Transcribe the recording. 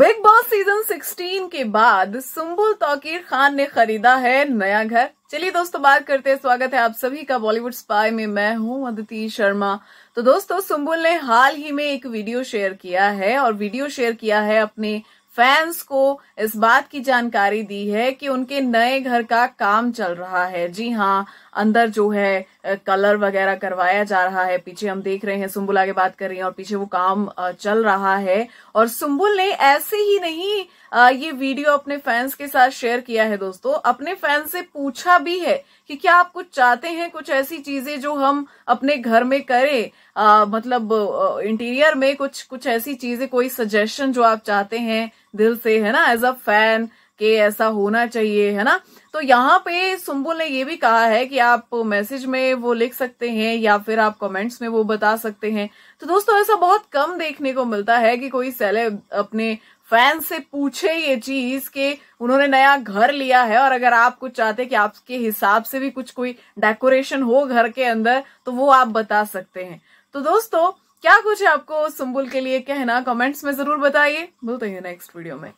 big boss season 16 के बाद सुम्बुल तौकीर खान ने खरीदा है नया घर चलिए दोस्तों बात करते हैं स्वागत है आप सभी का बॉलीवुड स्पाई में मैं हूं अदिति शर्मा तो दोस्तों सुम्बुल ने हाल ही में एक वीडियो शेयर किया है और वीडियो शेयर किया है अपने फैंस को इस बात की जानकारी दी है कि उनके नए घर का काम चल रहा है जी हाँ अंदर जो है कलर वगैरह करवाया जा रहा है पीछे हम देख रहे हैं सुम्बुला आगे बात कर रही हैं और पीछे वो काम चल रहा है और सुम्बुल ने ऐसे ही नहीं ये वीडियो अपने फैंस के साथ शेयर किया है दोस्तों अपने फैंस से पूछा भी है कि क्या आप कुछ चाहते हैं कुछ ऐसी चीजें जो हम अपने घर में करें आ, मतलब इंटीरियर में कुछ कुछ ऐसी चीजें कोई सजेशन जो आप चाहते हैं दिल से है ना एज अ फैन के ऐसा होना चाहिए है ना तो यहाँ पे सुम्बुल ने ये भी कहा है कि आप मैसेज में वो लिख सकते हैं या फिर आप कमेंट्स में वो बता सकते हैं तो दोस्तों ऐसा बहुत कम देखने को मिलता है कि कोई सेलेब अपने फैन से पूछे ये चीज के उन्होंने नया घर लिया है और अगर आप कुछ चाहते कि आपके हिसाब से भी कुछ कोई डेकोरेशन हो घर के अंदर तो वो आप बता सकते हैं तो दोस्तों क्या कुछ है आपको सुम्बुल के लिए कहना कमेंट्स में जरूर बताइए मिलते हैं नेक्स्ट वीडियो में